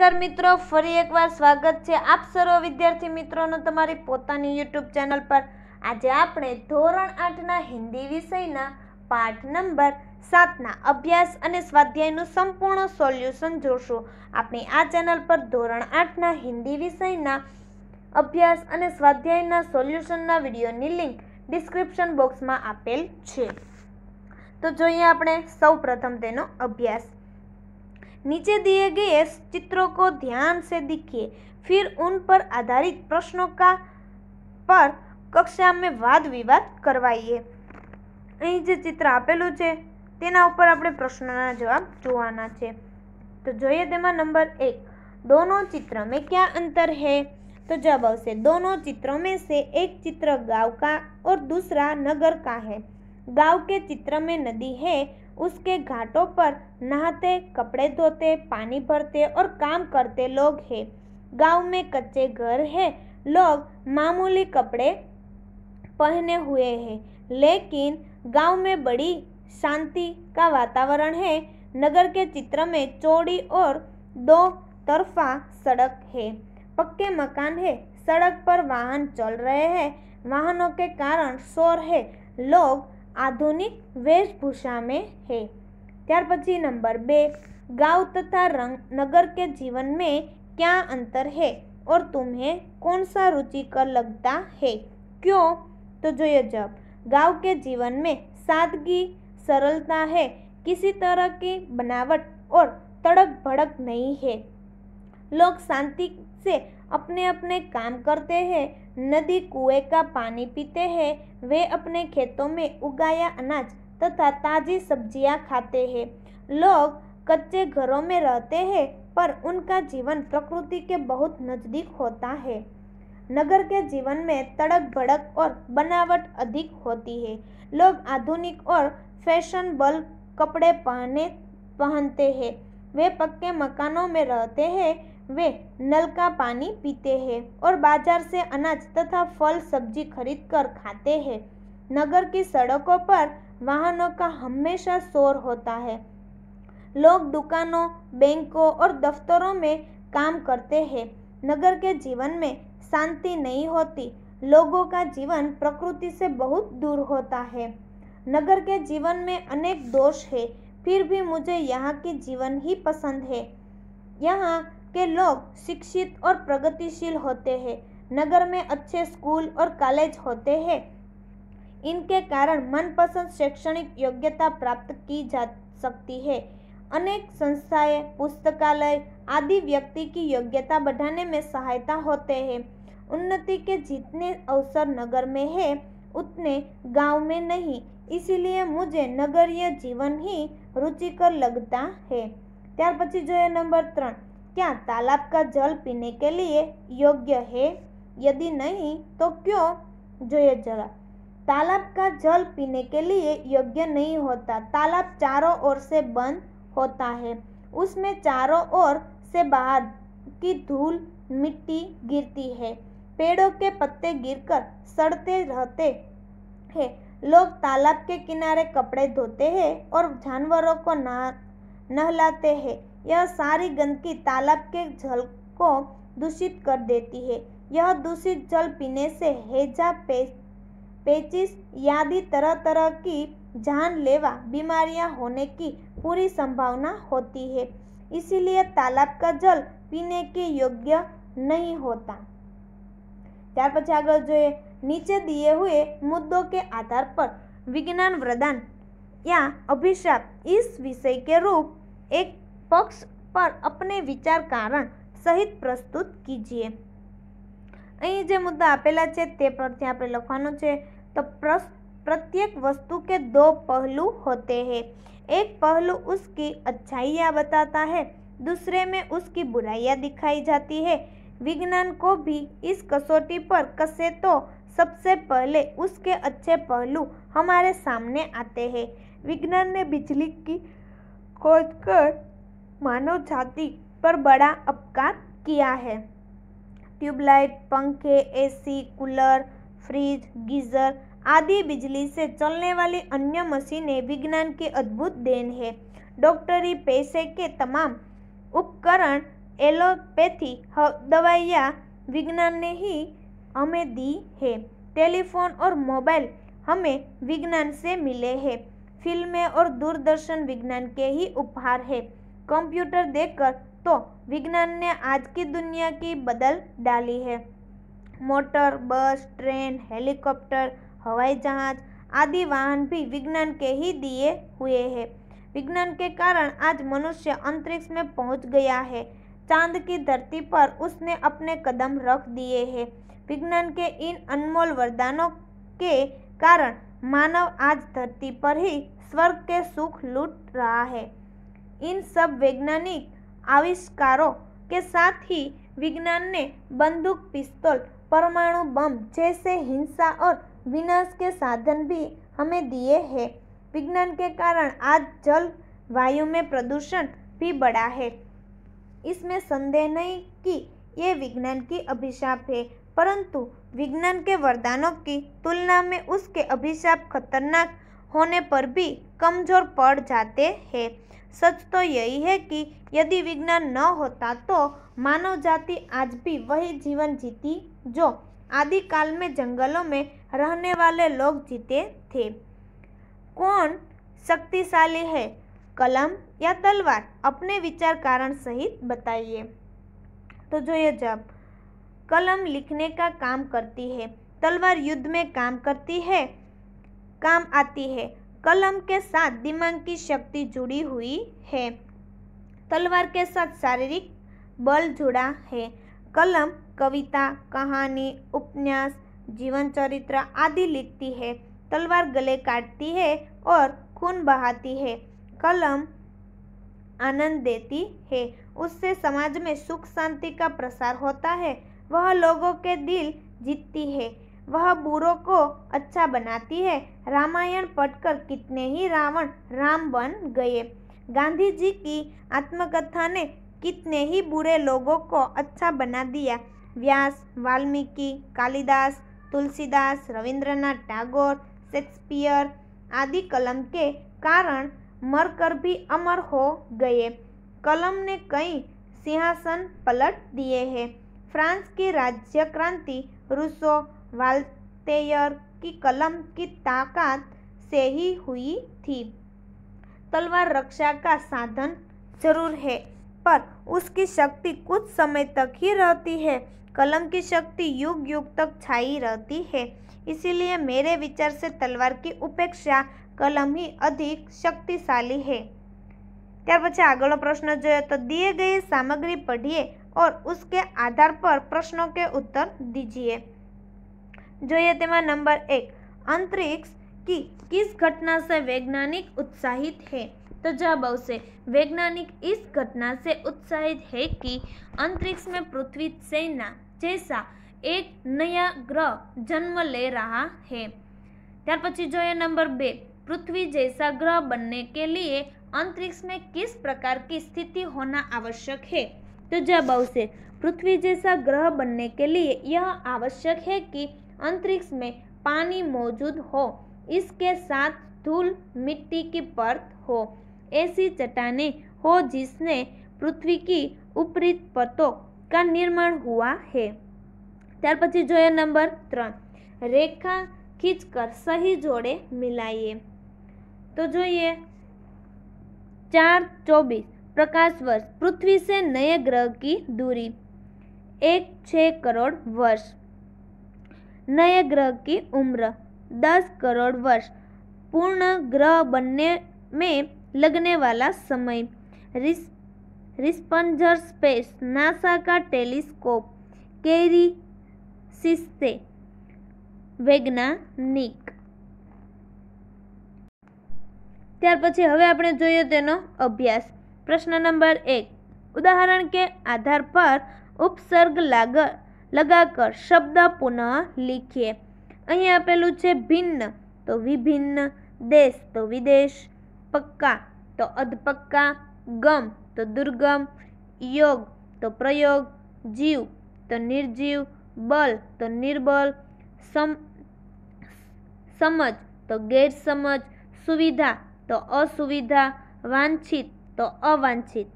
નમસ્કાર મિત્રો ફરી એકવાર સ્વાગત છે આપ સર્વ વિદ્યાર્થી મિત્રોનો તમારી પોતાની યુટ્યુબ ચેનલ પર આજે આપણે ધોરણ આઠના હિન્દી વિષયના પાઠ નંબર સાતના અભ્યાસ અને સ્વાધ્યાયનું સંપૂર્ણ સોલ્યુશન જોશું આપણે આ ચેનલ પર ધોરણ આઠના હિન્દી વિષયના અભ્યાસ અને સ્વાધ્યાયના સોલ્યુશનના વિડીયોની લિંક ડિસ્ક્રિપ્શન બોક્સમાં આપેલ છે તો જોઈએ આપણે સૌ પ્રથમ તેનો અભ્યાસ नीचे दिए गए चित्रों को ध्यान से देखिए फिर उन पर आधारित प्रश्नों का पर कक्षा में वाद विवाद करवाइए अँ जो चित्र आपेलू है तना अपने प्रश्नों जवाब जो तो जो है तम नंबर एक दोनों चित्र में क्या अंतर है तो जवाब आ दोनों चित्रों में से एक चित्र गांव का और दूसरा नगर का है गांव के चित्र में नदी है उसके घाटों पर नहाते कपड़े धोते पानी भरते और काम करते लोग हैं गांव में कच्चे घर हैं लोग मामूली कपड़े पहने हुए हैं लेकिन गांव में बड़ी शांति का वातावरण है नगर के चित्र में चौड़ी और दो तरफा सड़क है पक्के मकान है सड़क पर वाहन चल रहे हैं वाहनों के कारण शोर है लोग आधुनिक वेशभूषा में है त्यार पी नंबर बे गांव तथा रंग नगर के जीवन में क्या अंतर है और तुम्हें कौन सा रुचिकर लगता है क्यों तो जो ये जब गांव के जीवन में सादगी सरलता है किसी तरह की बनावट और तड़क भड़क नहीं है लोग शांति से अपने अपने काम करते हैं नदी कुएं का पानी पीते हैं वे अपने खेतों में उगाया अनाज तथा ताज़ी सब्जियां खाते हैं लोग कच्चे घरों में रहते हैं पर उनका जीवन प्रकृति के बहुत नज़दीक होता है नगर के जीवन में तड़क भड़क और बनावट अधिक होती है लोग आधुनिक और फैशनेबल कपड़े पहने पहनते हैं वे पक्के मकानों में रहते हैं वे नल का पानी पीते हैं और बाजार से अनाज तथा फल सब्जी खरीद कर खाते हैं नगर की सड़कों पर वाहनों का हमेशा शोर होता है लोग दुकानों बैंकों और दफ्तरों में काम करते हैं नगर के जीवन में शांति नहीं होती लोगों का जीवन प्रकृति से बहुत दूर होता है नगर के जीवन में अनेक दोष है फिर भी मुझे यहाँ के जीवन ही पसंद है यहाँ के लोग शिक्षित और प्रगतिशील होते हैं नगर में अच्छे स्कूल और कॉलेज होते हैं इनके कारण मनपसंद शैक्षणिक योग्यता प्राप्त की जा सकती है अनेक संस्थाएं पुस्तकालय आदि व्यक्ति की योग्यता बढ़ाने में सहायता होते हैं उन्नति के जितने अवसर नगर में है उतने गांव में नहीं इसीलिए मुझे नगरीय जीवन ही रुचिकर लगता है त्यार પછી જોઈએ नंबर त्रन क्या तालाब का जल पीने के लिए योग्य है यदि नहीं तो क्यों जो ये जला तालाब का जल पीने के लिए योग्य नहीं होता तालाब चारों ओर से बंद होता है उसमें चारों ओर से बाहर की धूल मिट्टी गिरती है पेड़ों के पत्ते गिरकर सड़ते रहते हैं लोग तालाब के किनारे कपड़े धोते हैं और जानवरों को नहा नहलाते हैं यह सारी गंदगी तालाब के जल को दूषित कर देती है यह दूषित जल पीने से हेजा पे, पेचिस आदि तरह तरह की जानलेवा बीमारियां होने की पूरी संभावना होती है इसीलिए तालाब का जल के योग्य नहीं होता હોતા ત્યાર अगर जो है नीचे दिए हुए मुद्दों के आधार पर विज्ञान વરદાન या अभिशाप इस विषय के रूप एक पक्ष पर अपने विचार कारण सहित प्रस्तुत कीजिए अँ मुद्दा आपेला है છે તે પરથી આપણે લખવાનું प्रत्येक वस्तु के दो पहलू होते हैं एक पहलू उसकी अच्छाइयाँ बताता है दूसरे में उसकी बुराइयाँ दिखाई जाती है विज्ञान को भी इस कसौटी पर कसे तो सबसे पहले उसके अच्छे पहलू हमारे सामने आते हैं विज्ञान ने बिजली की खोज कर मानव जाति पर बड़ा अपकार किया है ट्यूबलाइट पंखे एसी कूलर फ्रिज गीज़र आदि बिजली से चलने वाली अन्य मशीनें विज्ञान की अद्भुत देन है डॉक्टरी पैसे के तमाम उपकरण एलोपैथी दवाइयाँ विज्ञान ने ही हमें दी है टेलीफोन और मोबाइल हमें विज्ञान से मिले हैं फिल्में और दूरदर्शन विज्ञान के ही उपहार है कंप्यूटर देखकर तो विज्ञान ने आज की दुनिया की बदल डाली है मोटर बस ट्रेन हेलीकॉप्टर हवाई जहाज आदि वाहन भी विज्ञान के ही दिए हुए हैं विज्ञान के कारण आज मनुष्य अंतरिक्ष में पहुंच गया है चांद की धरती पर उसने अपने कदम रख दिए हैं विज्ञान के इन अनमोल वरदानों के कारण मानव आज धरती पर ही स्वर्ग के सुख लूट रहा है इन सब वैज्ञानिक आविष्कारों के साथ ही विज्ञान ने बंदूक पिस्तौल परमाणु बम जैसे हिंसा और विनाश के साधन भी हमें दिए हैं विज्ञान के कारण आज जल वायु में प्रदूषण भी बढ़ा है इसमें संदेह नहीं कि ये विज्ञान की अभिशाप है परंतु विज्ञान के वरदानों की तुलना में उसके अभिशाप खतरनाक होने पर भी कमज़ोर पड़ जाते हैं सच तो यही है कि यदि विज्ञान न होता तो मानव जाति आज भी वही जीवन जीती जो आदिकाल में जंगलों में रहने वाले लोग जीते थे कौन शक्तिशाली है कलम या तलवार अपने विचार कारण सहित बताइए तो जो ये जब कलम लिखने का काम करती है तलवार युद्ध में काम करती है काम आती है कलम के साथ दिमाग की शक्ति जुड़ी हुई है तलवार के साथ शारीरिक बल जुड़ा है कलम कविता कहानी उपन्यास जीवन चरित्र आदि लिखती है तलवार गले काटती है और खून बहाती है कलम आनंद देती है उससे समाज में सुख शांति का प्रसार होता है वह लोगों के दिल जीतती है वह बुरों को अच्छा बनाती है रामायण पढ़कर कितने ही रावण राम बन गए गांधी जी की आत्मकथा ने कितने ही बुरे लोगों को अच्छा बना दिया व्यास वाल्मीकि कालिदास तुलसीदास रविंद्रनाथ टैगोर शेक्सपियर आदि कलम के कारण मरकर भी अमर हो गए कलम ने कई सिंहासन पलट दिए हैं फ्रांस की राज्य क्रांति रूसो वाल्तेयर की कलम की ताकत से ही हुई थी तलवार रक्षा का साधन जरूर है पर उसकी शक्ति कुछ समय तक ही रहती है कलम की शक्ति युग युग तक छाई रहती है इसीलिए मेरे विचार से तलवार की उपेक्षा कलम ही अधिक शक्तिशाली है त्यार ત્યાર પછી प्रश्न जो है तो दिए गए सामग्री पढ़िए और उसके आधार पर प्रश्नों के उत्तर दीजिए જોઈએ તેમાં નંબર એક અંતરિક્ષ કી કિસ ઘટના સે વૈજ્ઞાનિક ઉત્સાહિત હૈ तो जवाब आ वैज्ञानिक इस घटना से उत्साहित है कि अंतरिक्ष में पृथ्वी सेना जैसा एक नया ग्रह जन्म ले रहा है ત્યાર પછી જોઈએ नंबर बे पृथ्वी जैसा ग्रह बनने के लिए अंतरिक्ष में किस प्रकार की स्थिति होना आवश्यक है तो जवाब आ पृथ्वी जैसा ग्रह बनने के लिए यह आवश्यक है कि अंतरिक्ष में पानी मौजूद हो इसके साथ धूल मिट्टी की परत हो ऐसी चट्टाने हो जिसने पृथ्वी की उपरी पतों का निर्माण हुआ है त्यार पी जो नंबर त्र रेखा खींच कर सही जोड़े मिलाइए तो जो ये चार चौबीस प्रकाश वर्ष पृथ्वी से नए ग्रह की दूरी एक छ करोड़ वर्ष नए ग्रह की उम्र 10 करोड़ वर्ष पूर्ण ग्रह बनने में लगने वाला समय रिस रिस्पंजर स्पेस नासा का टेलीस्कोप केरी सिस्ते વૈજ્ઞાનિક ત્યાર પછી હવે આપણે જોઈએ તેનો અભ્યાસ પ્રશ્ન નંબર એક ઉદાહરણ કે આધાર પર ઉપસર્ગ લાગર લગાકર શબ્દ પુનઃ લીખીએ અહીં આપેલું છે ભિન્ન તો વિભિન્ન દેશ તો વિદેશ પક્કા તો અધપક્કા ગમ તો દુર્ગમ યોગ તો પ્રયોગ જીવ તો નિર્જીવ બલ તો નિર્બલ સમ સમજ તો ગેરસમજ સુવિધા તો અસુવિધા વાંછિત તો અવાંછિત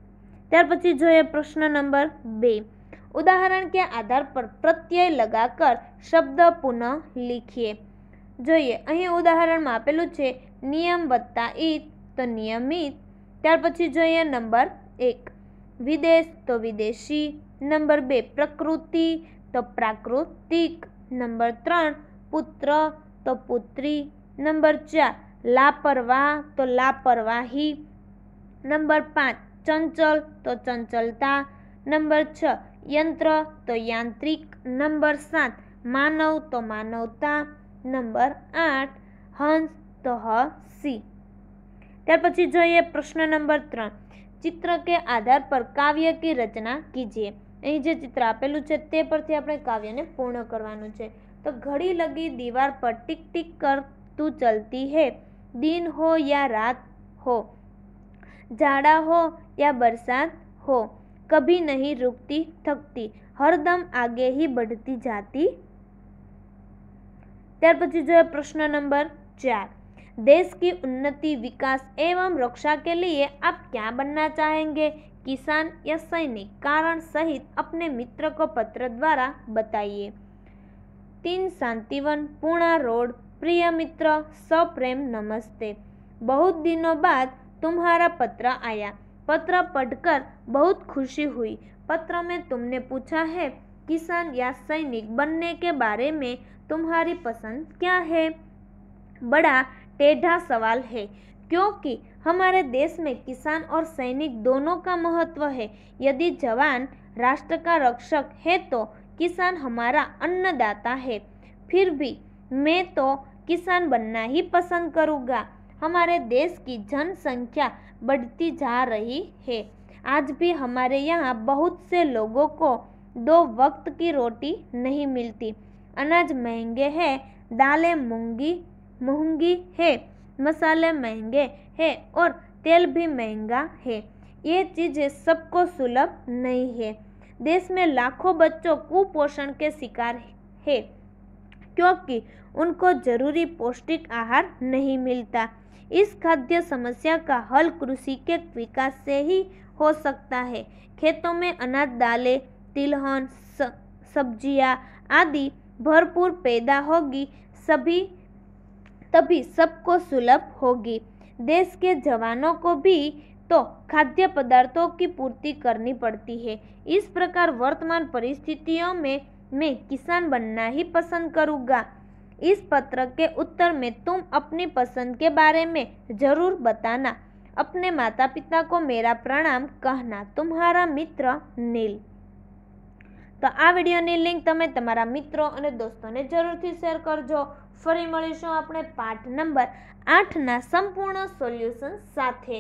ત્યાર પછી જોઈએ પ્રશ્ન નંબર બે उदाहरण के आधार पर प्रत्यय लगाकर शब्द पुनः लिखिए जइए अं उदाहरण में आपेलू है नियम वत्ता ईत तो नियमित त्यार पी जइए नंबर एक विदेश तो विदेशी नंबर बे प्रकृति तो प्राकृतिक नंबर त्र पुत्र तो पुत्री नंबर चार लापरवाह तो लापरवाही नंबर पांच चंचल तो चंचलता नंबर छ યંત્ર તો યાંત્રિક નંબર સાત માનવ તો માનવતા નંબર આઠ હંસ તો હ સી ત્યાર પછી જોઈએ પ્રશ્ન નંબર ત્રણ ચિત્ર કે આધાર પર કાવ્ય કે રચના કીજીએ અહીં જે ચિત્ર આપેલું છે તે પરથી આપણે કાવ્યને પૂર્ણ કરવાનું છે તો ઘડી લગી દીવાર પર ટીક ટીક કરતું ચલતી હે દિન હો યા રાત હો જાડા હો યા બરસાત હો कभी नहीं रुकती थकती હરદમ આગે હી બઢતી જાતી ત્યાર जो है प्रश्न नंबर चार देश की उन्नति विकास एवं रक्षा के लिए आप क्या बनना चाहेंगे किसान या सैनिक कारण सहित अपने मित्र को पत्र द्वारा बताइए तीन शांतिवन पूर्णा रोड प्रिय मित्र सप्रेम नमस्ते बहुत दिनों बाद तुम्हारा पत्र आया पत्र पढ़कर बहुत खुशी हुई पत्र में तुमने पूछा है किसान या सैनिक बनने के बारे में तुम्हारी पसंद क्या है बड़ा टेढ़ा सवाल है क्योंकि हमारे देश में किसान और सैनिक दोनों का महत्व है यदि जवान राष्ट्र का रक्षक है तो किसान हमारा अन्नदाता है फिर भी मैं तो किसान बनना ही पसंद करूँगा हमारे देश की जनसंख्या बढ़ती जा रही है आज भी हमारे यहाँ बहुत से लोगों को दो वक्त की रोटी नहीं मिलती अनाज महंगे है दालें मूँगी महंगी है मसाले महंगे है और तेल भी महंगा है ये चीज़ें सबको सुलभ नहीं है देश में लाखों बच्चों कुपोषण के शिकार है क्योंकि उनको जरूरी पौष्टिक आहार नहीं मिलता इस खाद्य समस्या का हल कृषि के विकास से ही हो सकता है खेतों में अनाज दालें तिलहन सब्जियां आदि भरपूर पैदा होगी सभी तभी सबको सुलभ होगी देश के जवानों को भी तो खाद्य पदार्थों की पूर्ति करनी पड़ती है इस प्रकार वर्तमान परिस्थितियों में मैं किसान बनना ही पसंद करूँगा इस पत्र के उत्तर में तुम अपनी पसंद के बारे में ज़रूर बताना अपने माता पिता को मेरा प्रणाम कहना तुम्हारा મિત્ર નીલ તો આ વિડીયોની લિંક તમે તમારા મિત્રો અને દોસ્તોને જરૂરથી શેર કરજો ફરી મળીશું આપણે પાઠ નંબર આઠના સંપૂર્ણ સોલ્યુશન સાથે